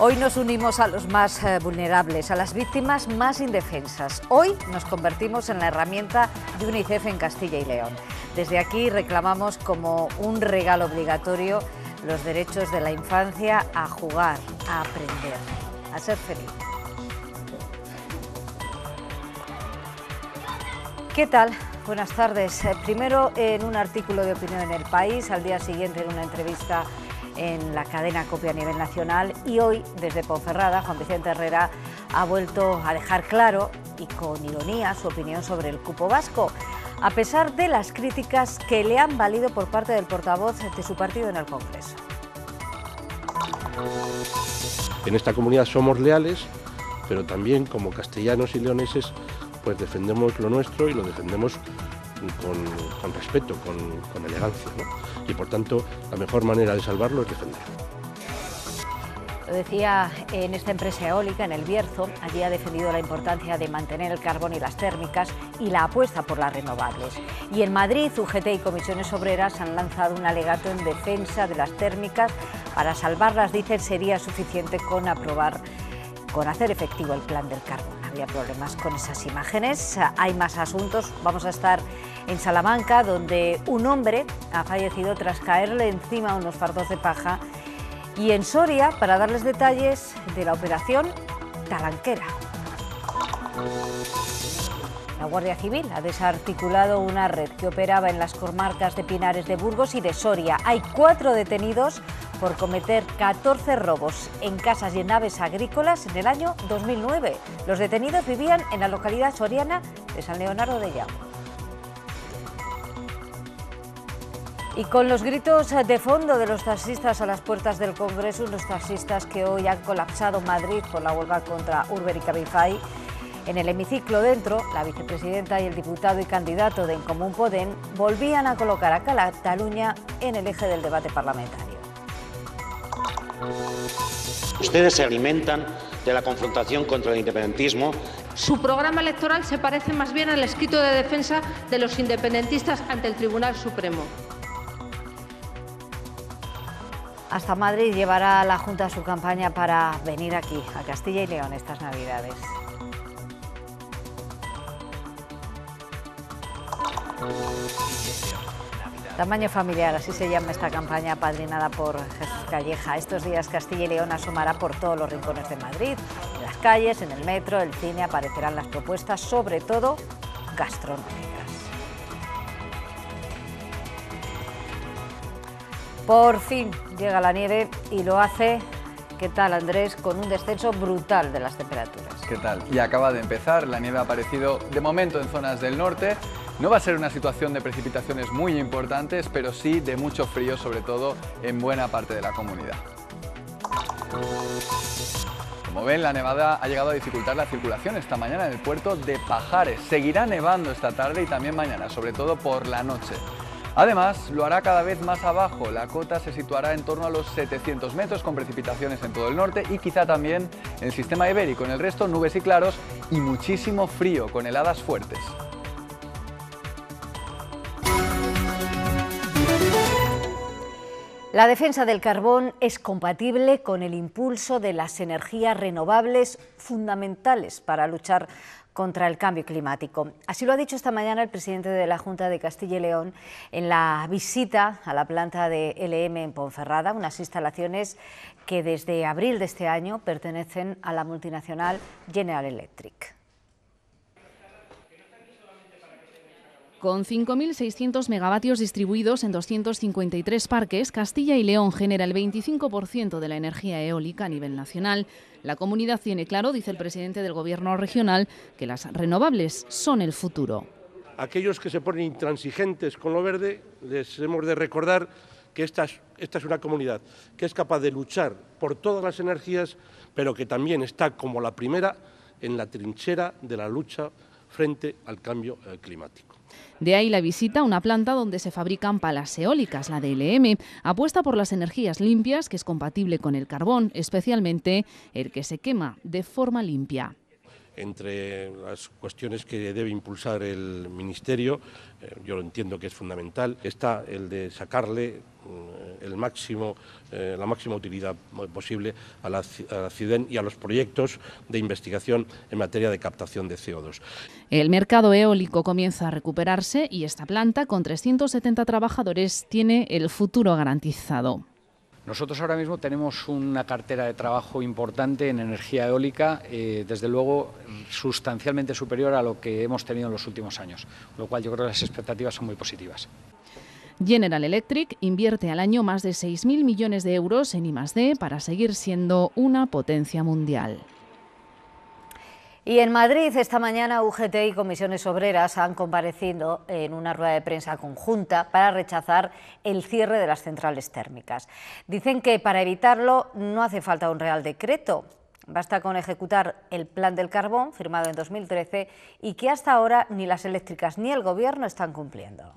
Hoy nos unimos a los más eh, vulnerables, a las víctimas más indefensas. Hoy nos convertimos en la herramienta de UNICEF en Castilla y León. Desde aquí reclamamos como un regalo obligatorio los derechos de la infancia a jugar, a aprender, a ser feliz. ¿Qué tal? Buenas tardes. Eh, primero en un artículo de opinión en El País, al día siguiente en una entrevista en la cadena copia a nivel nacional y hoy desde Ponferrada Juan Vicente Herrera ha vuelto a dejar claro y con ironía su opinión sobre el cupo vasco, a pesar de las críticas que le han valido por parte del portavoz de su partido en el Congreso. En esta comunidad somos leales, pero también como castellanos y leoneses pues defendemos lo nuestro y lo defendemos con, respeto, con, elegancia. Y por tanto, la mejor manera de salvarlo es defenderlo. Lo decía en esta empresa eólica, en el Bierzo, allí ha defendido la importancia de mantener el carbón y las térmicas y la apuesta por las renovables. Y en Madrid, UGT y Comisiones Obreras han lanzado un alegato en defensa de las térmicas. Para salvarlas, dicen, sería suficiente con aprobar, con hacer efectivo el plan del carbón había problemas con esas imágenes. Hay más asuntos. Vamos a estar en Salamanca, donde un hombre ha fallecido tras caerle encima unos fardos de paja. Y en Soria, para darles detalles de la operación Talanquera. La Guardia Civil ha desarticulado una red que operaba en las comarcas de Pinares de Burgos y de Soria. Hay cuatro detenidos por cometer 14 robos en casas y en naves agrícolas en el año 2009. Los detenidos vivían en la localidad soriana de San Leonardo de llama Y con los gritos de fondo de los taxistas a las puertas del Congreso, los taxistas que hoy han colapsado Madrid por la huelga contra Uber y Cabify, en el hemiciclo dentro, la vicepresidenta y el diputado y candidato de En Común Podem volvían a colocar a Cataluña en el eje del debate parlamentario. Ustedes se alimentan de la confrontación contra el independentismo. Su programa electoral se parece más bien al escrito de defensa de los independentistas ante el Tribunal Supremo. Hasta Madrid llevará la Junta su campaña para venir aquí, a Castilla y León, estas Navidades. Tamaño familiar, así se llama esta campaña padrinada por Jesús Calleja. Estos días Castilla y León asomará por todos los rincones de Madrid, en las calles, en el metro, el cine, aparecerán las propuestas, sobre todo gastronómicas. Por fin llega la nieve y lo hace, ¿qué tal Andrés? Con un descenso brutal de las temperaturas. ¿Qué tal? Y acaba de empezar, la nieve ha aparecido de momento en zonas del norte, no va a ser una situación de precipitaciones muy importantes, pero sí de mucho frío, sobre todo en buena parte de la comunidad. Como ven, la nevada ha llegado a dificultar la circulación esta mañana en el puerto de Pajares. Seguirá nevando esta tarde y también mañana, sobre todo por la noche. Además, lo hará cada vez más abajo. La cota se situará en torno a los 700 metros con precipitaciones en todo el norte y quizá también en el sistema ibérico. En el resto, nubes y claros y muchísimo frío con heladas fuertes. La defensa del carbón es compatible con el impulso de las energías renovables fundamentales para luchar contra el cambio climático. Así lo ha dicho esta mañana el presidente de la Junta de Castilla y León en la visita a la planta de LM en Ponferrada, unas instalaciones que desde abril de este año pertenecen a la multinacional General Electric. Con 5.600 megavatios distribuidos en 253 parques, Castilla y León genera el 25% de la energía eólica a nivel nacional. La comunidad tiene claro, dice el presidente del Gobierno regional, que las renovables son el futuro. Aquellos que se ponen intransigentes con lo verde, les hemos de recordar que esta es, esta es una comunidad que es capaz de luchar por todas las energías, pero que también está como la primera en la trinchera de la lucha frente al cambio eh, climático. De ahí la visita a una planta donde se fabrican palas eólicas, la DLM. Apuesta por las energías limpias, que es compatible con el carbón, especialmente el que se quema de forma limpia entre las cuestiones que debe impulsar el Ministerio, eh, yo lo entiendo que es fundamental, está el de sacarle Mm, el máximo, eh, la máxima utilidad posible a la, y a los proyectos de investigación en materia de captación de CO2. El mercado eólico comienza a recuperarse y esta planta, con 370 trabajadores, tiene el futuro garantizado. Nosotros ahora mismo tenemos una cartera de trabajo importante en energía eólica, eh, desde luego sustancialmente superior a lo que hemos tenido en los últimos años, lo cual yo creo que las expectativas son muy positivas. General Electric invierte al año más de 6.000 millones de euros en I+D para seguir siendo una potencia mundial. Y en Madrid esta mañana UGT y Comisiones Obreras han comparecido en una rueda de prensa conjunta para rechazar el cierre de las centrales térmicas. Dicen que para evitarlo no hace falta un real decreto, basta con ejecutar el plan del carbón firmado en 2013 y que hasta ahora ni las eléctricas ni el gobierno están cumpliendo.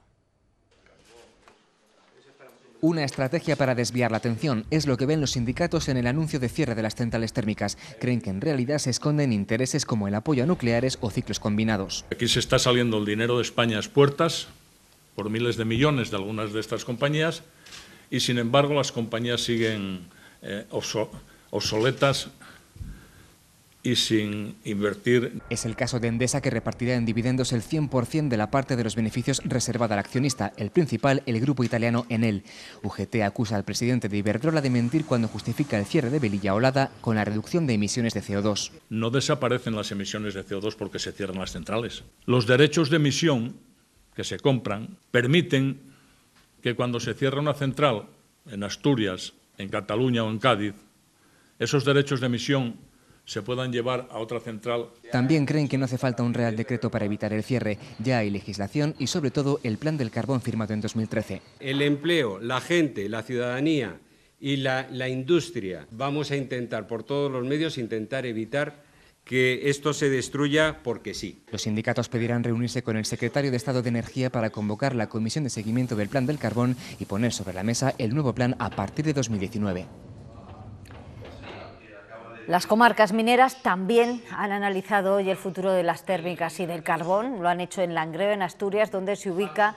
Una estrategia para desviar la atención es lo que ven los sindicatos en el anuncio de cierre de las centrales térmicas. Creen que en realidad se esconden intereses como el apoyo a nucleares o ciclos combinados. Aquí se está saliendo el dinero de España a puertas por miles de millones de algunas de estas compañías y sin embargo las compañías siguen eh, obsoletas y sin invertir. Es el caso de Endesa que repartirá en dividendos el 100% de la parte de los beneficios reservada al accionista, el principal, el grupo italiano Enel. UGT acusa al presidente de Iberdrola de mentir cuando justifica el cierre de Velilla Olada con la reducción de emisiones de CO2. No desaparecen las emisiones de CO2 porque se cierran las centrales. Los derechos de emisión que se compran permiten que cuando se cierra una central en Asturias, en Cataluña o en Cádiz, esos derechos de emisión se puedan llevar a otra central. También creen que no hace falta un real decreto para evitar el cierre. Ya hay legislación y sobre todo el plan del carbón firmado en 2013. El empleo, la gente, la ciudadanía y la, la industria. Vamos a intentar por todos los medios intentar evitar que esto se destruya porque sí. Los sindicatos pedirán reunirse con el secretario de Estado de Energía para convocar la comisión de seguimiento del plan del carbón y poner sobre la mesa el nuevo plan a partir de 2019. Las comarcas mineras también han analizado hoy el futuro de las térmicas y del carbón. Lo han hecho en Langreo, en Asturias, donde se ubica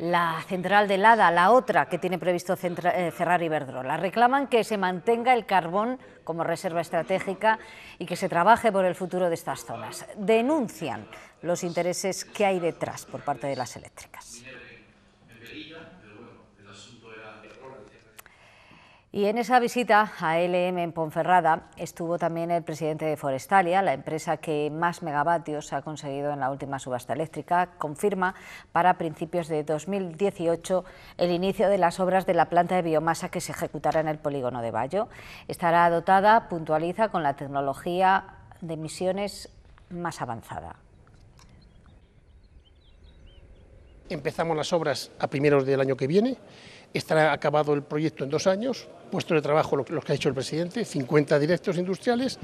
la central de Lada, la otra que tiene previsto eh, cerrar Iberdrola. Reclaman que se mantenga el carbón como reserva estratégica y que se trabaje por el futuro de estas zonas. Denuncian los intereses que hay detrás por parte de las eléctricas. Y en esa visita a LM en Ponferrada estuvo también el presidente de Forestalia, la empresa que más megavatios ha conseguido en la última subasta eléctrica. Confirma para principios de 2018 el inicio de las obras de la planta de biomasa que se ejecutará en el polígono de Bayo. Estará dotada, puntualiza, con la tecnología de emisiones más avanzada. Empezamos las obras a primeros del año que viene Estará acabado el proyecto en dos años, puestos de trabajo, los que ha hecho el presidente, 50 directos industriales,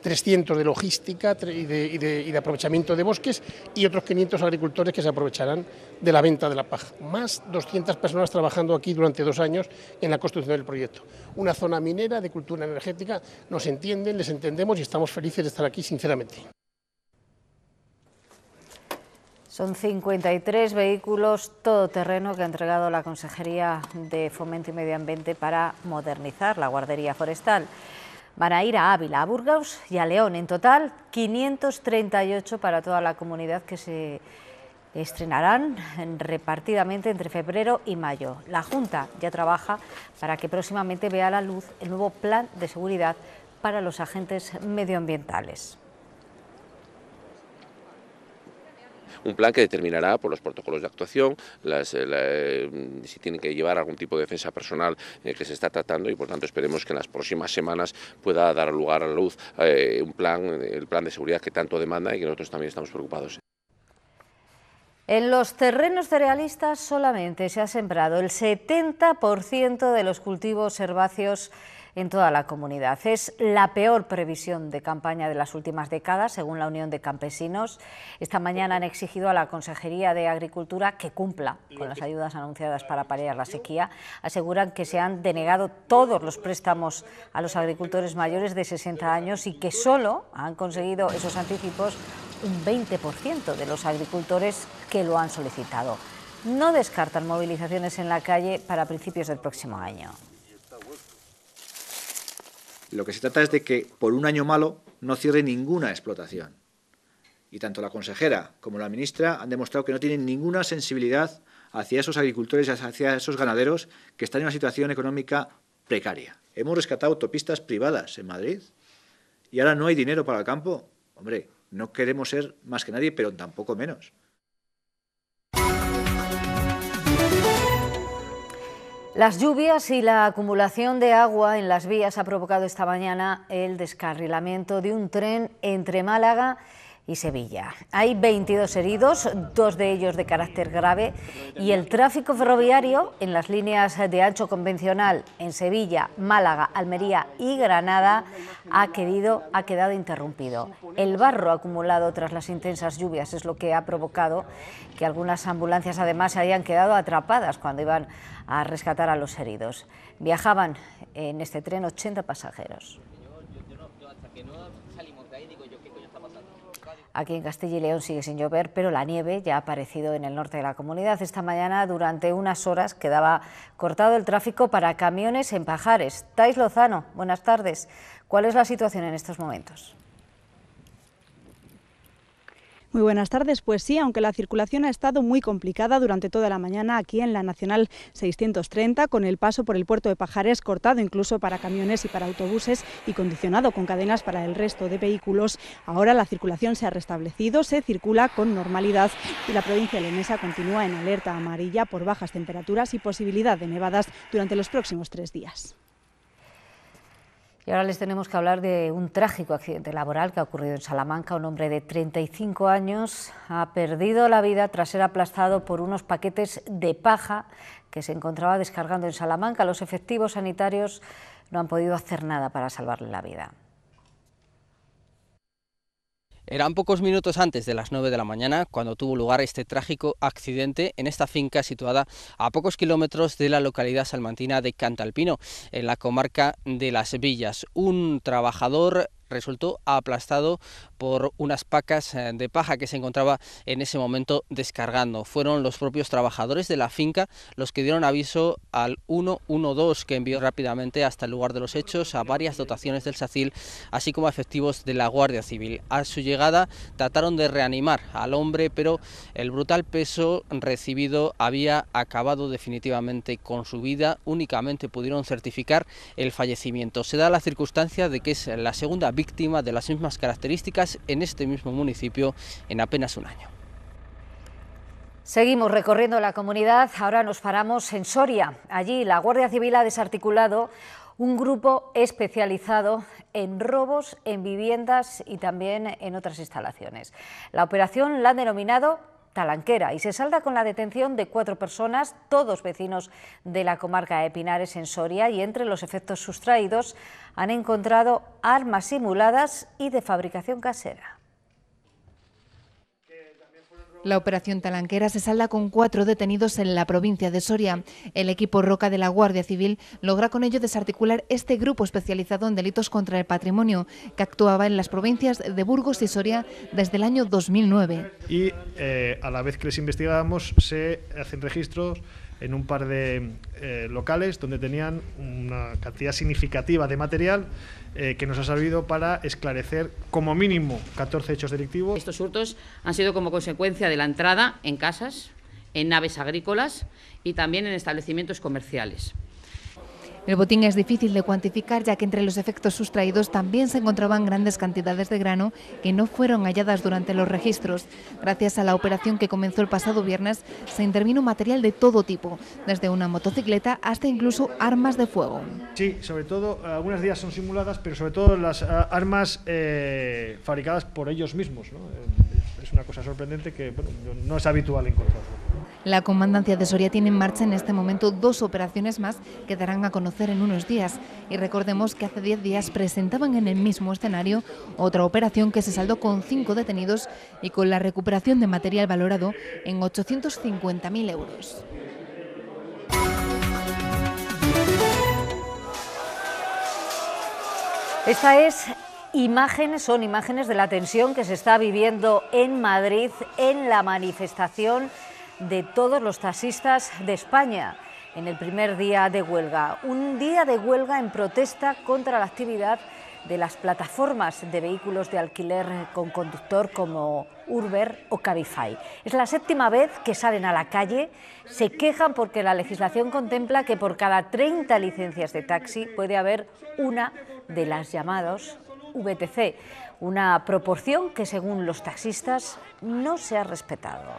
300 de logística y de, y de aprovechamiento de bosques y otros 500 agricultores que se aprovecharán de la venta de la paja. Más 200 personas trabajando aquí durante dos años en la construcción del proyecto. Una zona minera de cultura energética, nos entienden, les entendemos y estamos felices de estar aquí, sinceramente. Son 53 vehículos todoterreno que ha entregado la Consejería de Fomento y Medio Ambiente para modernizar la guardería forestal. Van a ir a Ávila, a Burgos y a León. En total, 538 para toda la comunidad que se estrenarán repartidamente entre febrero y mayo. La Junta ya trabaja para que próximamente vea a la luz el nuevo plan de seguridad para los agentes medioambientales. un plan que determinará por los protocolos de actuación, eh, eh, si tienen que llevar algún tipo de defensa personal eh, que se está tratando y por tanto esperemos que en las próximas semanas pueda dar lugar a la luz un plan, el plan de seguridad que tanto demanda y que nosotros también estamos preocupados. En los terrenos cerealistas solamente se ha sembrado el 70% de los cultivos herbáceos en toda la comunidad. Es la peor previsión de campaña de las últimas décadas, según la Unión de Campesinos. Esta mañana han exigido a la Consejería de Agricultura que cumpla con las ayudas anunciadas para paliar la sequía. Aseguran que se han denegado todos los préstamos a los agricultores mayores de 60 años y que solo han conseguido esos anticipos un 20% de los agricultores que lo han solicitado. No descartan movilizaciones en la calle para principios del próximo año. Lo que se trata es de que por un año malo no cierre ninguna explotación. Y tanto la consejera como la ministra han demostrado que no tienen ninguna sensibilidad hacia esos agricultores y hacia esos ganaderos que están en una situación económica precaria. Hemos rescatado autopistas privadas en Madrid y ahora no hay dinero para el campo. Hombre, no queremos ser más que nadie, pero tampoco menos. Las lluvias y la acumulación de agua en las vías ha provocado esta mañana el descarrilamiento de un tren entre Málaga y Sevilla. Hay 22 heridos, dos de ellos de carácter grave, y el tráfico ferroviario en las líneas de ancho convencional en Sevilla, Málaga, Almería y Granada ha, ha quedado interrumpido. El barro acumulado tras las intensas lluvias es lo que ha provocado que algunas ambulancias además se hayan quedado atrapadas cuando iban a rescatar a los heridos. Viajaban en este tren 80 pasajeros. Aquí en Castilla y León sigue sin llover, pero la nieve ya ha aparecido en el norte de la comunidad. Esta mañana, durante unas horas, quedaba cortado el tráfico para camiones en Pajares. Tais Lozano, buenas tardes. ¿Cuál es la situación en estos momentos? Muy buenas tardes. Pues sí, aunque la circulación ha estado muy complicada durante toda la mañana aquí en la Nacional 630, con el paso por el puerto de Pajares cortado incluso para camiones y para autobuses y condicionado con cadenas para el resto de vehículos, ahora la circulación se ha restablecido, se circula con normalidad y la provincia leonesa continúa en alerta amarilla por bajas temperaturas y posibilidad de nevadas durante los próximos tres días. Y ahora les tenemos que hablar de un trágico accidente laboral que ha ocurrido en Salamanca. Un hombre de 35 años ha perdido la vida tras ser aplastado por unos paquetes de paja que se encontraba descargando en Salamanca. Los efectivos sanitarios no han podido hacer nada para salvarle la vida. Eran pocos minutos antes de las 9 de la mañana cuando tuvo lugar este trágico accidente en esta finca situada a pocos kilómetros de la localidad salmantina de Cantalpino, en la comarca de Las Villas. Un trabajador resultó aplastado por unas pacas eh, de paja que se encontraba en ese momento descargando. Fueron los propios trabajadores de la finca los que dieron aviso al 112 que envió rápidamente hasta el lugar de los hechos a varias dotaciones del SACIL, así como a efectivos de la Guardia Civil. A su llegada trataron de reanimar al hombre, pero el brutal peso recibido había acabado definitivamente con su vida. Únicamente pudieron certificar el fallecimiento. Se da la circunstancia de que es la segunda víctima de las mismas características en este mismo municipio en apenas un año. Seguimos recorriendo la comunidad, ahora nos paramos en Soria. Allí la Guardia Civil ha desarticulado un grupo especializado en robos en viviendas y también en otras instalaciones. La operación la han denominado Talanquera y se salda con la detención de cuatro personas, todos vecinos de la comarca de Pinares en Soria y entre los efectos sustraídos han encontrado armas simuladas y de fabricación casera. La operación Talanquera se salda con cuatro detenidos en la provincia de Soria. El equipo Roca de la Guardia Civil logra con ello desarticular este grupo especializado en delitos contra el patrimonio que actuaba en las provincias de Burgos y Soria desde el año 2009. Y eh, a la vez que les investigábamos se hacen registros en un par de eh, locales donde tenían una cantidad significativa de material eh, que nos ha servido para esclarecer como mínimo 14 hechos delictivos. Estos hurtos han sido como consecuencia de la entrada en casas, en naves agrícolas y también en establecimientos comerciales. El botín es difícil de cuantificar ya que entre los efectos sustraídos también se encontraban grandes cantidades de grano que no fueron halladas durante los registros. Gracias a la operación que comenzó el pasado viernes, se intervino material de todo tipo, desde una motocicleta hasta incluso armas de fuego. Sí, sobre todo, algunas de ellas son simuladas, pero sobre todo las ah, armas eh, fabricadas por ellos mismos. Es una cosa sorprendente que bueno, no es habitual encontrarlo. La comandancia de Soria tiene en marcha en este momento dos operaciones más que darán a conocer en unos días. Y recordemos que hace 10 días presentaban en el mismo escenario otra operación que se saldó con cinco detenidos y con la recuperación de material valorado en 850.000 euros. Esta es imágenes, son imágenes de la tensión que se está viviendo en Madrid en la manifestación de todos los taxistas de España en el primer día de huelga. Un día de huelga en protesta contra la actividad de las plataformas de vehículos de alquiler con conductor como Uber o Cabify. Es la séptima vez que salen a la calle, se quejan porque la legislación contempla que por cada 30 licencias de taxi puede haber una de las llamados VTC, una proporción que según los taxistas no se ha respetado.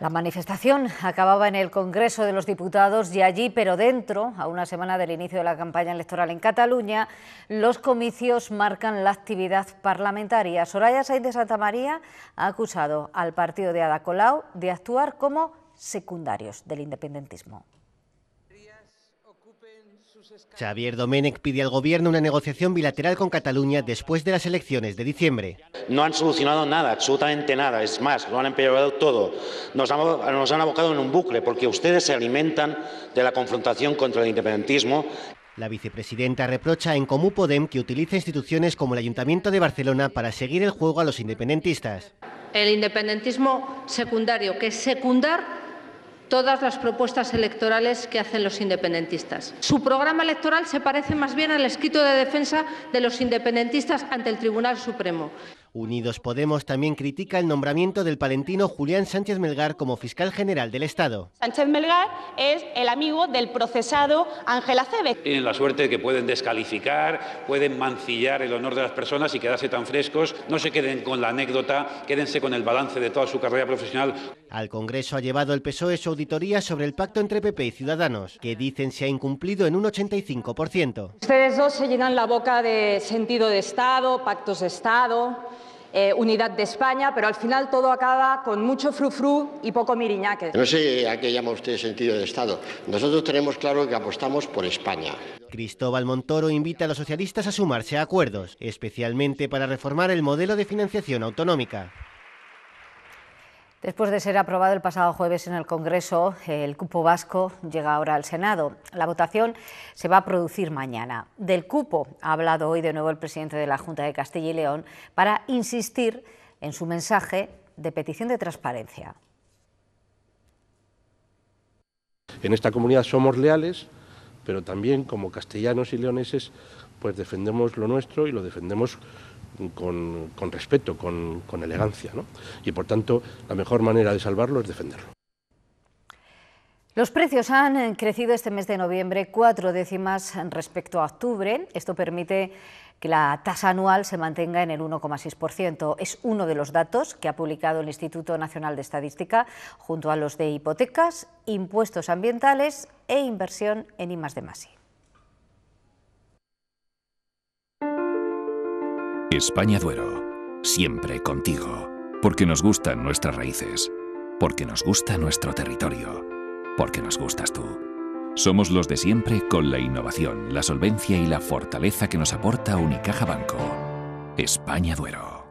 La manifestación acababa en el Congreso de los Diputados y allí, pero dentro, a una semana del inicio de la campaña electoral en Cataluña, los comicios marcan la actividad parlamentaria. Soraya Sainz de Santa María ha acusado al partido de Adacolau de actuar como secundarios del independentismo. Xavier Domènech pide al gobierno una negociación bilateral con Cataluña después de las elecciones de diciembre. No han solucionado nada, absolutamente nada. Es más, lo han empeorado todo. Nos han, abocado en un bucle porque ustedes se alimentan de la confrontación contra el independentismo. La vicepresidenta reprocha en Comú Podem que utiliza instituciones como el Ayuntamiento de Barcelona para seguir el juego a los independentistas. El independentismo secundario, que es secundar todas las propuestas electorales que hacen los independentistas. Su programa electoral se parece más bien al escrito de defensa de los independentistas ante el Tribunal Supremo. Unidos Podemos también critica el nombramiento del palentino Julián Sánchez Melgar como fiscal general del Estado. Sánchez Melgar es el amigo del procesado Ángel Aceves. Tienen la suerte de que pueden descalificar, pueden mancillar el honor de las personas y quedarse tan frescos. No se queden con la anécdota, quédense con el balance de toda su carrera profesional. Al Congreso ha llevado el PSOE su auditoría sobre el pacto entre PP y Ciudadanos, que dicen se ha incumplido en un 85%. Ustedes dos se llenan la boca de sentido de Estado, pactos de Estado eh, unidad de España, pero al final todo acaba con mucho frufru y poco miriñaque. No sé a qué llama usted sentido de Estado. Nosotros tenemos claro que apostamos por España. Cristóbal Montoro invita a los socialistas a sumarse a acuerdos, especialmente para reformar el modelo de financiación autonómica. Después de ser aprobado el pasado jueves en el Congreso, el cupo vasco llega ahora al Senado. La votación se va a producir mañana. Del cupo ha hablado hoy de nuevo el presidente de la Junta de Castilla y León para insistir en su mensaje de petición de transparencia. En esta comunidad somos leales, pero también como castellanos y leoneses, pues defendemos lo nuestro y lo defendemos con, respeto, con, elegancia. Y por tanto, la mejor manera de salvarlo es defenderlo. Los precios han eh, crecido este mes de noviembre cuatro décimas respecto a octubre. Esto permite que la tasa anual se mantenga en el 1,6%. Es uno de los datos que ha publicado el Instituto Nacional de Estadística junto a los de hipotecas, impuestos ambientales e inversión en +I. España Duero, siempre contigo, porque nos gustan nuestras raíces, porque nos gusta nuestro territorio, porque nos gustas tú. Somos los de siempre con la innovación, la solvencia y la fortaleza que nos aporta Unicaja Banco. España Duero.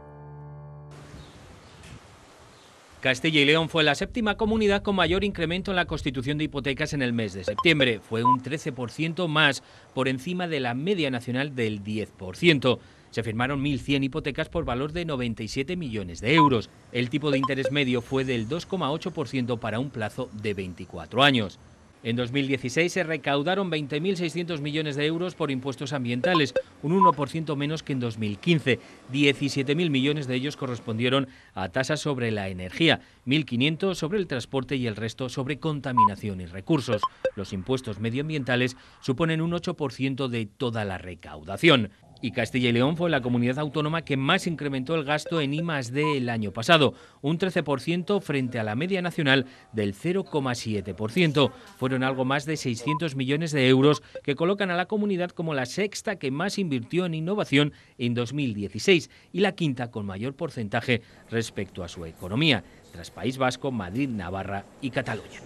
Castilla y León fue la séptima comunidad con mayor incremento en la constitución de hipotecas en el mes de septiembre. Fue un 13% más por encima de la media nacional del 10%. Se firmaron 1.100 hipotecas por valor de 97 millones de euros. El tipo de interés medio fue del 2,8% para un plazo de 24 años. En 2016 se recaudaron 20.600 millones de euros por impuestos ambientales, un 1% menos que en 2015. 17.000 millones de ellos correspondieron a tasas sobre la energía, 1.500 sobre el transporte y el resto sobre contaminación y recursos. Los impuestos medioambientales suponen un 8% de toda la recaudación. Y Castilla y León fue la comunidad autónoma que más incrementó el gasto en I el año pasado, un 13% frente a la media nacional del 0,7%. Fueron algo más de 600 millones de euros que colocan a la comunidad como la sexta que más invirtió en innovación en 2016 y la quinta con mayor porcentaje respecto a su economía, tras País Vasco, Madrid, Navarra y Cataluña.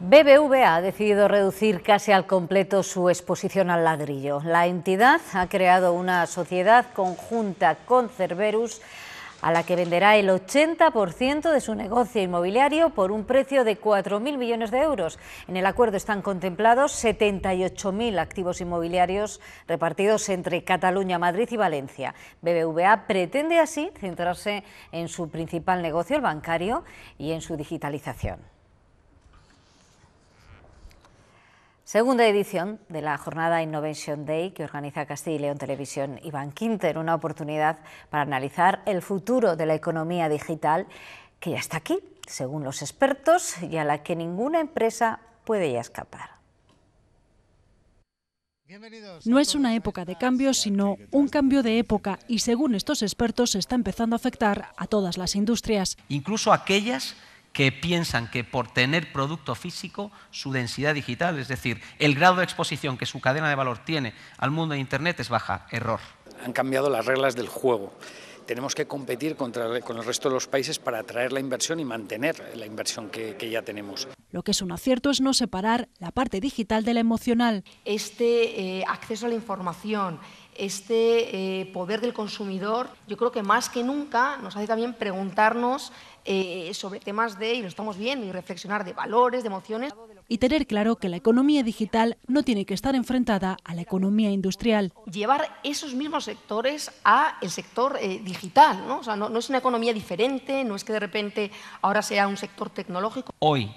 BBVA ha decidido reducir casi al completo su exposición al ladrillo. La entidad ha creado una sociedad conjunta con Cerberus a la que venderá el 80% de su negocio inmobiliario por un precio de 4.000 millones de euros. En el acuerdo están contemplados 78.000 activos inmobiliarios repartidos entre Cataluña, Madrid y Valencia. BBVA pretende así centrarse en su principal negocio, el bancario, y en su digitalización. Segunda edición de la jornada Innovation Day que organiza Castilla y León Televisión Iván Quinter, una oportunidad para analizar el futuro de la economía digital que ya está aquí, según los expertos, y a la que ninguna empresa puede ya escapar. No es una época de cambios, sino un cambio de época y según estos expertos está empezando a afectar a todas las industrias. Incluso aquellas que piensan que por tener producto físico, su densidad digital, es decir, el grado de exposición que su cadena de valor tiene al mundo de Internet es baja. Error. Han cambiado las reglas del juego. Tenemos que competir contra, con el resto de los países para atraer la inversión y mantener la inversión que, ya tenemos. Lo que es un acierto es no separar la parte digital de la emocional. Este eh, acceso a la información, este eh, poder del consumidor, yo creo que más que nunca nos hace también preguntarnos eh, sobre temas de, y lo estamos viendo, y reflexionar de valores, de emociones. Y tener claro que la economía digital no tiene que estar enfrentada a la economía industrial. Llevar esos mismos sectores a el sector eh, digital, ¿no? O sea, no es una economía diferente, no es que de repente ahora sea un sector tecnológico. Hoy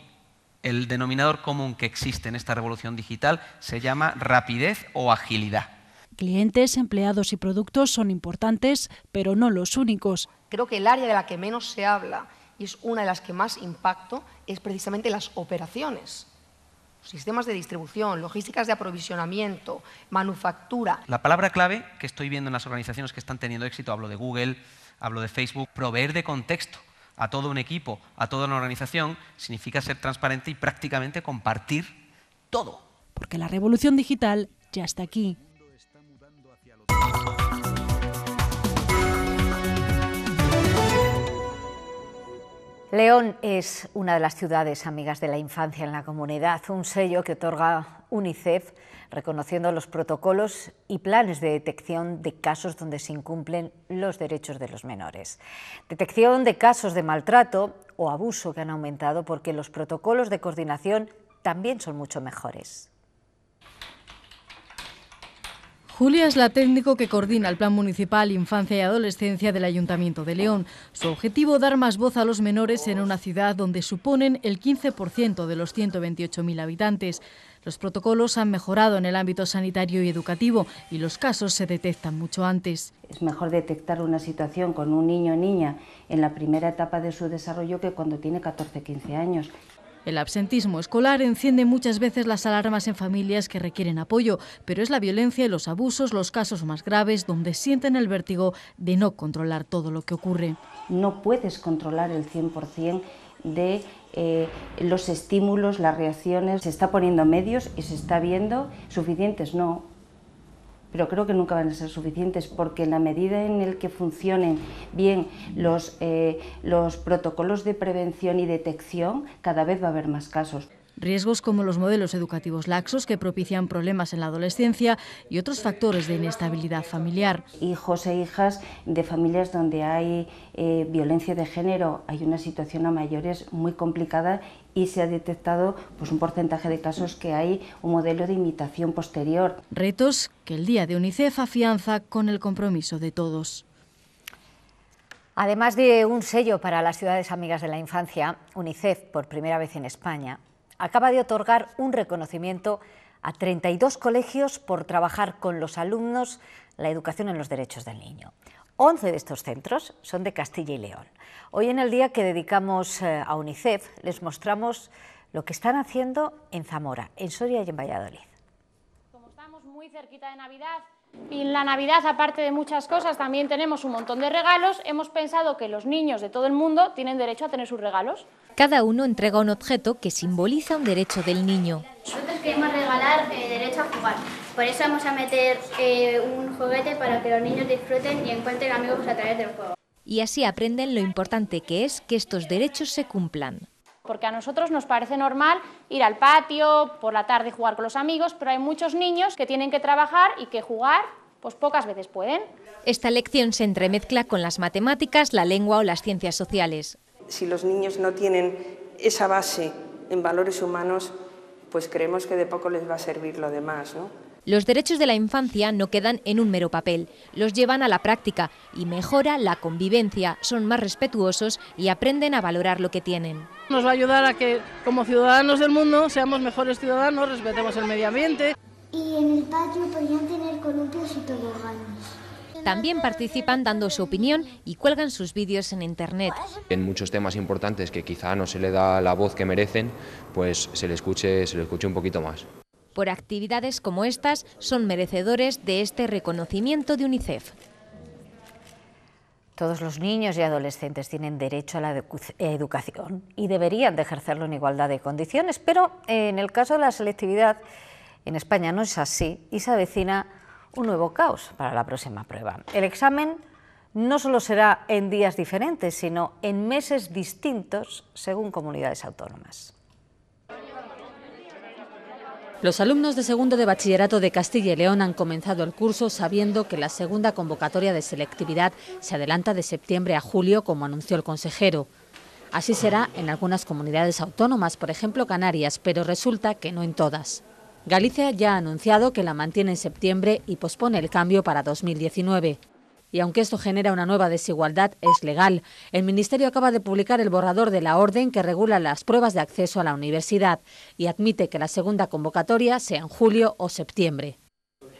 el denominador común que existe en esta revolución digital se llama rapidez o agilidad. Clientes, empleados y productos son importantes, pero no los únicos. Creo que el área de la que menos se habla y es una de las que más impacto es precisamente las operaciones sistemas de distribución, logísticas de aprovisionamiento, manufactura. La palabra clave que estoy viendo en las organizaciones que están teniendo éxito, hablo de Google, hablo de Facebook, proveer de contexto a todo un equipo, a toda una organización, significa ser transparente y prácticamente compartir todo. Porque la revolución digital ya está aquí. León es una de las ciudades amigas de la infancia en la comunidad, un sello que otorga UNICEF reconociendo los protocolos y planes de detección de casos donde se incumplen los derechos de los menores. Detección de casos de maltrato o abuso que han aumentado porque los protocolos de coordinación también son mucho mejores. Julia es la técnico que coordina el Plan Municipal Infancia y Adolescencia del Ayuntamiento de León. Su objetivo, dar más voz a los menores en una ciudad donde suponen el 15% de los 128.000 habitantes. Los protocolos han mejorado en el ámbito sanitario y educativo y los casos se detectan mucho antes. Es mejor detectar una situación con un niño o niña en la primera etapa de su desarrollo que cuando tiene 14-15 años. El absentismo escolar enciende muchas veces las alarmas en familias que requieren apoyo, pero es la violencia y los abusos los casos más graves donde sienten el vértigo de no controlar todo lo que ocurre. No puedes controlar el 100% de eh, los estímulos, las reacciones. Se está poniendo medios y se está viendo suficientes, no, pero creo que nunca van a ser suficientes porque en la medida en el que funcionen bien los, eh, los protocolos de prevención y detección, cada vez va a haber más casos. Riesgos como los modelos educativos laxos que propician problemas en la adolescencia y otros factores de inestabilidad familiar. Hijos e hijas de familias donde hay eh, violencia de género, hay una situación a mayores muy complicada y se ha detectado pues, un porcentaje de casos que hay un modelo de imitación posterior. Retos que el Día de UNICEF afianza con el compromiso de todos. Además de un sello para las ciudades amigas de la infancia, UNICEF, por primera vez en España, acaba de otorgar un reconocimiento a 32 colegios por trabajar con los alumnos la educación en los derechos del niño. 11 de estos centros son de Castilla y León. Hoy en el día que dedicamos eh, a UNICEF les mostramos lo que están haciendo en Zamora, en Soria y en Valladolid. Como estamos muy cerquita de Navidad y en la Navidad, aparte de muchas cosas, también tenemos un montón de regalos, hemos pensado que los niños de todo el mundo tienen derecho a tener sus regalos. Cada uno entrega un objeto que simboliza un derecho del niño. Nosotros queremos regalar el eh, derecho a jugar por eso vamos a meter eh, un juguete para que los niños disfruten y encuentren amigos a través del juego. Y así aprenden lo importante que es que estos derechos se cumplan. Porque a nosotros nos parece normal ir al patio, por la tarde jugar con los amigos, pero hay muchos niños que tienen que trabajar y que jugar pues pocas veces pueden. Esta lección se entremezcla con las matemáticas, la lengua o las ciencias sociales. Si los niños no tienen esa base en valores humanos, pues creemos que de poco les va a servir lo demás, ¿no? Los derechos de la infancia no quedan en un mero papel, los llevan a la práctica y mejora la convivencia, son más respetuosos y aprenden a valorar lo que tienen. Nos va a ayudar a que, como ciudadanos del mundo, seamos mejores ciudadanos, respetemos el medio ambiente. Y en el patio podrían tener columpios y toboganes. También participan dando su opinión y cuelgan sus vídeos en Internet. En muchos temas importantes que quizá no se le da la voz que merecen, pues se le escuche, se le escuche un poquito más por actividades como estas son merecedores de este reconocimiento de UNICEF. Todos los niños y adolescentes tienen derecho a la educación y deberían de ejercerlo en igualdad de condiciones, pero eh, en el caso de la selectividad en España no es así y se avecina un nuevo caos para la próxima prueba. El examen no solo será en días diferentes, sino en meses distintos según comunidades autónomas. Los alumnos de segundo de bachillerato de Castilla y León han comenzado el curso sabiendo que la segunda convocatoria de selectividad se adelanta de septiembre a julio, como anunció el consejero. Así será en algunas comunidades autónomas, por ejemplo Canarias, pero resulta que no en todas. Galicia ya ha anunciado que la mantiene en septiembre y pospone el cambio para 2019 y aunque esto genera una nueva desigualdad, es legal. El Ministerio acaba de publicar el borrador de la orden que regula las pruebas de acceso a la universidad y admite que la segunda convocatoria sea en julio o septiembre.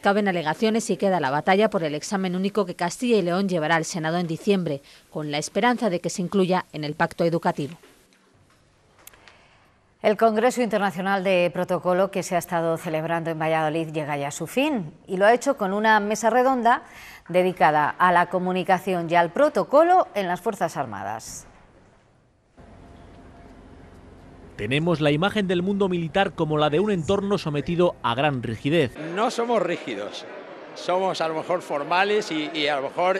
Caben alegaciones y queda la batalla por el examen único que Castilla y León llevará al Senado en diciembre, con la esperanza de que se incluya en el pacto educativo. El Congreso Internacional de Protocolo que se ha estado celebrando en Valladolid llega ya a su fin y lo ha hecho con una mesa redonda dedicada a la comunicación y al protocolo en las Fuerzas Armadas. Tenemos la imagen del mundo militar como la de un entorno sometido a gran rigidez. No somos rígidos, somos a lo mejor formales y, a lo mejor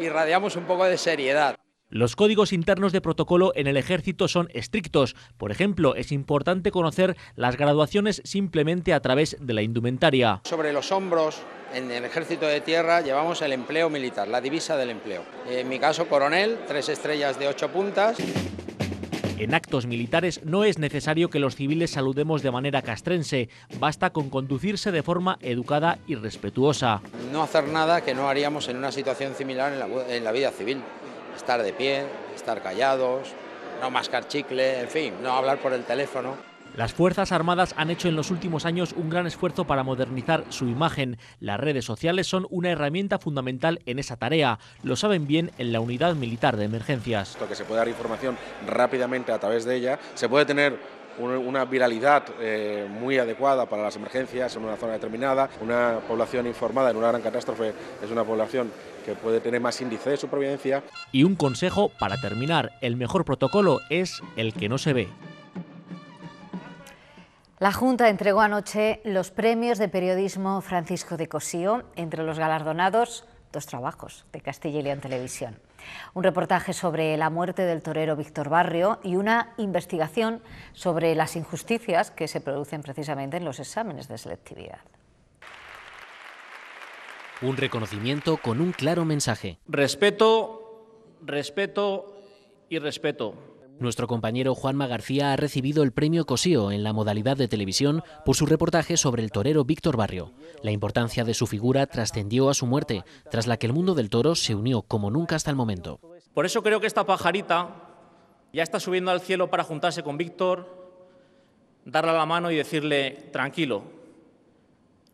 irradiamos un poco de seriedad. Los códigos internos de protocolo en el ejército son estrictos. Por ejemplo, es importante conocer las graduaciones simplemente a través de la indumentaria. Sobre los hombros, en el ejército de tierra, llevamos el empleo militar, la divisa del empleo. En mi caso, coronel, tres estrellas de ocho puntas. En actos militares no es necesario que los civiles saludemos de manera castrense, basta con conducirse de forma educada y respetuosa. No hacer nada que no haríamos en una situación similar en la, en la vida civil estar de pie, estar callados, no mascar chicle, en fin, no hablar por el teléfono. Las Fuerzas Armadas han hecho en los últimos años un gran esfuerzo para modernizar su imagen. Las redes sociales son una herramienta fundamental en esa tarea. Lo saben bien en la Unidad Militar de Emergencias. Esto que se puede dar información rápidamente a través de ella, se puede tener una viralidad eh, muy adecuada para las emergencias en una zona determinada. Una población informada en una gran catástrofe es una población que puede tener más índice de supervivencia. Y un consejo para terminar, el mejor protocolo es el que no se ve. La Junta entregó anoche los premios de periodismo Francisco de Cosío, entre los galardonados, dos trabajos de Castilla y León Televisión. Un reportaje sobre la muerte del torero Víctor Barrio y una investigación sobre las injusticias que se producen precisamente en los exámenes de selectividad. Un reconocimiento con un claro mensaje. Respeto, respeto y respeto. Nuestro compañero Juanma García ha recibido el premio Cosío en la modalidad de televisión por su reportaje sobre el torero Víctor Barrio. La importancia de su figura trascendió a su muerte, tras la que el mundo del toro se unió como nunca hasta el momento. Por eso creo que esta pajarita ya está subiendo al cielo para juntarse con Víctor, darle la mano y decirle, tranquilo,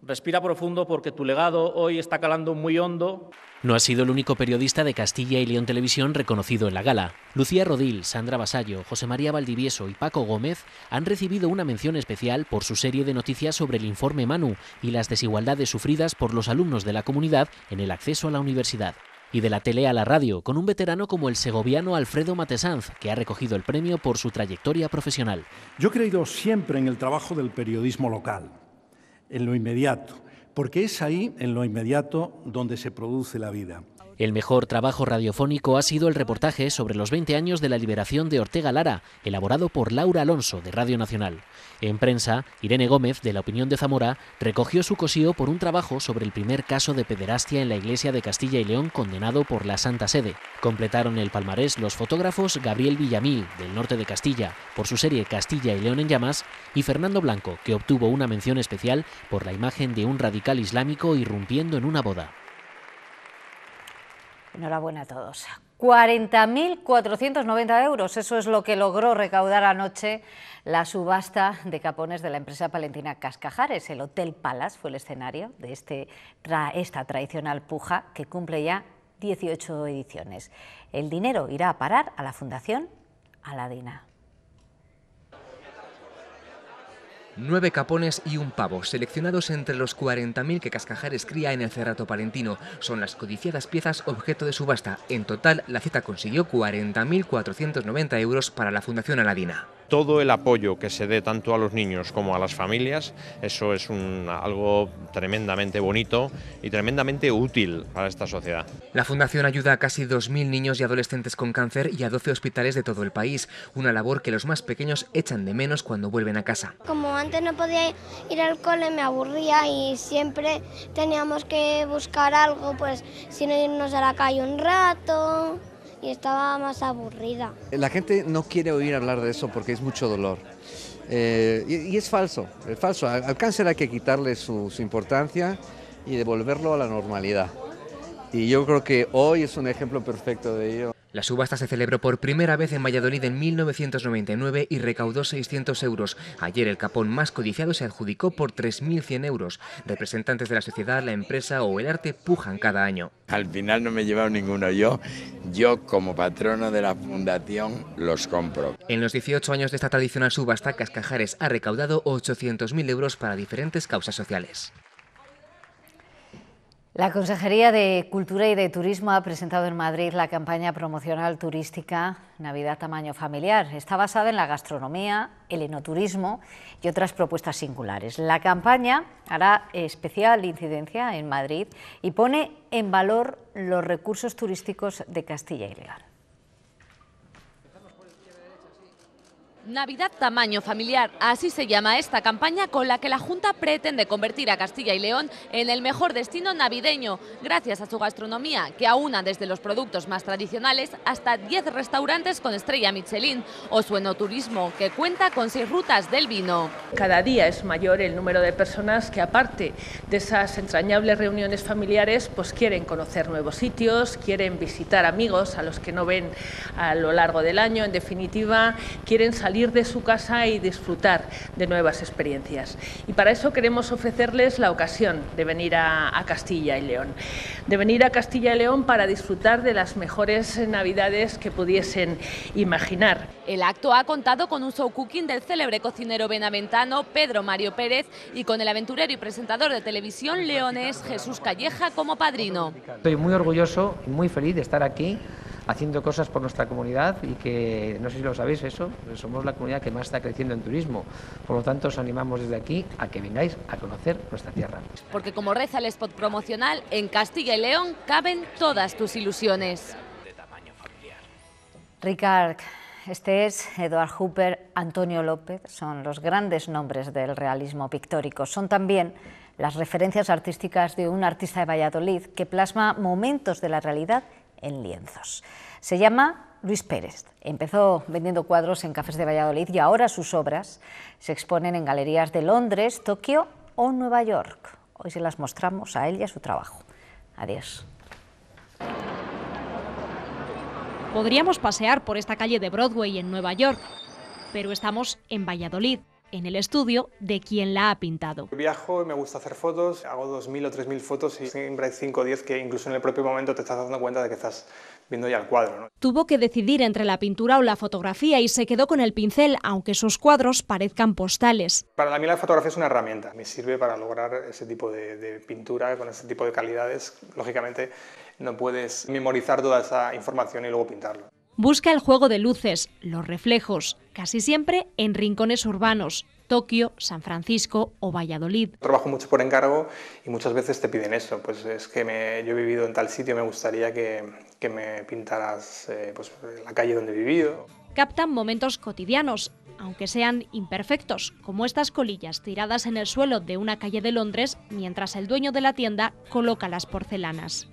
Respira profundo porque tu legado hoy está calando muy hondo. No ha sido el único periodista de Castilla y León Televisión reconocido en la gala. Lucía Rodil, Sandra Basallo, José María Valdivieso y Paco Gómez han recibido una mención especial por su serie de noticias sobre el informe Manu y las desigualdades sufridas por los alumnos de la comunidad en el acceso a la universidad. Y de la tele a la radio, con un veterano como el segoviano Alfredo Matesanz, que ha recogido el premio por su trayectoria profesional. Yo he creído siempre en el trabajo del periodismo local en lo inmediato, porque es ahí, en lo inmediato, donde se produce la vida. El mejor trabajo radiofónico ha sido el reportaje sobre los 20 años de la liberación de Ortega Lara, elaborado por Laura Alonso de Radio Nacional. En prensa, Irene Gómez, de La Opinión de Zamora, recogió su cosío por un trabajo sobre el primer caso de pederastia en la iglesia de Castilla y León condenado por la Santa Sede. Completaron el palmarés los fotógrafos Gabriel Villamil, del norte de Castilla, por su serie Castilla y León en llamas, y Fernando Blanco, que obtuvo una mención especial por la imagen de un radical islámico irrumpiendo en una boda. Enhorabuena a todos. 40.490 euros, eso es lo que logró recaudar anoche la subasta de capones de la empresa palentina Cascajares. El Hotel Palace fue el escenario de este, esta tradicional puja que cumple ya 18 ediciones. El dinero irá a parar a la Fundación Aladina. Nueve capones y un pavo, seleccionados entre los 40.000 que Cascajares cría en el Cerrato Palentino, son las codiciadas piezas objeto de subasta. En total, la cita consiguió 40.490 euros para la Fundación Aladina todo el apoyo que se dé tanto a los niños como a las familias, eso es algo tremendamente bonito y tremendamente útil para esta sociedad. La Fundación ayuda a casi 2.000 niños y adolescentes con cáncer y a 12 hospitales de todo el país, una labor que los más pequeños echan de menos cuando vuelven a casa. Como antes no podía ir al cole me aburría y siempre teníamos que buscar algo, pues irnos a la calle un rato y estaba más aburrida. La gente no quiere oír hablar de eso porque es mucho dolor. Eh, y, es falso, es falso. Al, cáncer hay que quitarle su importancia y devolverlo a la normalidad y yo creo que hoy es un ejemplo perfecto de ello. La subasta se celebró por primera vez en Valladolid en 1999 y recaudó 600 euros. Ayer el capón más codiciado se adjudicó por 3.100 euros. Representantes de la sociedad, la empresa o el arte pujan cada año. Al final no me he llevado ninguno yo. Yo como patrono de la fundación los compro. En los 18 años de esta tradicional subasta, Cascajares ha recaudado 800.000 euros para diferentes causas sociales. La Consejería de Cultura y de Turismo ha presentado en Madrid la campaña promocional turística Navidad Tamaño Familiar. Está basada en la gastronomía, el enoturismo y otras propuestas singulares. La campaña hará especial incidencia en Madrid y pone en valor los recursos turísticos de Castilla y León. Navidad Tamaño Familiar, así se llama esta campaña con la que la Junta pretende convertir a Castilla y León en el mejor destino navideño, gracias a su gastronomía, que aúna desde los productos más tradicionales hasta 10 restaurantes con estrella Michelin, o su enoturismo, que cuenta con seis rutas del vino. Cada día es mayor el número de personas que, aparte de esas entrañables reuniones familiares, pues quieren conocer nuevos sitios, quieren visitar amigos a los que no ven a lo largo del año, en definitiva, quieren salir salir de su casa y disfrutar de nuevas experiencias. Y para eso queremos ofrecerles la ocasión de venir a, Castilla y León, de venir a Castilla y León para disfrutar de las mejores navidades que pudiesen imaginar. El acto ha contado con un show cooking del célebre cocinero benaventano Pedro Mario Pérez y con el aventurero y presentador de televisión leones Jesús Calleja como padrino. Estoy muy orgulloso y muy feliz de estar aquí haciendo cosas por nuestra comunidad y que, no sé si lo sabéis eso, somos la comunidad que más está creciendo en turismo. Por lo tanto, os animamos desde aquí a que vengáis a conocer nuestra tierra. Porque como reza el spot promocional, en Castilla y León caben todas tus ilusiones. Ricard, este es Eduard Hooper, Antonio López, son los grandes nombres del realismo pictórico. Son también las referencias artísticas de un artista de Valladolid que plasma momentos de la realidad en lienzos. Se llama Luis Pérez. Empezó vendiendo cuadros en cafés de Valladolid y ahora sus obras se exponen en galerías de Londres, Tokio o Nueva York. Hoy se las mostramos a él y a su trabajo. Adiós. Podríamos pasear por esta calle de Broadway en Nueva York, pero estamos en Valladolid en el estudio de quien la ha pintado. Viajo, me gusta hacer fotos, hago 2.000 o 3.000 fotos y siempre hay 5 o 10 que incluso en el propio momento te estás dando cuenta de que estás viendo ya el cuadro. Tuvo que decidir entre la pintura o la fotografía y se quedó con el pincel, aunque sus cuadros parezcan postales. Para mí la fotografía es una herramienta, me sirve para lograr ese tipo de, de pintura con ese tipo de calidades. Lógicamente no puedes memorizar toda esa información y luego pintarlo busca el juego de luces, los reflejos, casi siempre en rincones urbanos, Tokio, San Francisco o Valladolid. Trabajo mucho por encargo y muchas veces te piden eso, pues es que yo he vivido en tal sitio, me gustaría que, me pintaras eh, pues, la calle donde he vivido. Captan momentos cotidianos, aunque sean imperfectos, como estas colillas tiradas en el suelo de una calle de Londres mientras el dueño de la tienda coloca las porcelanas.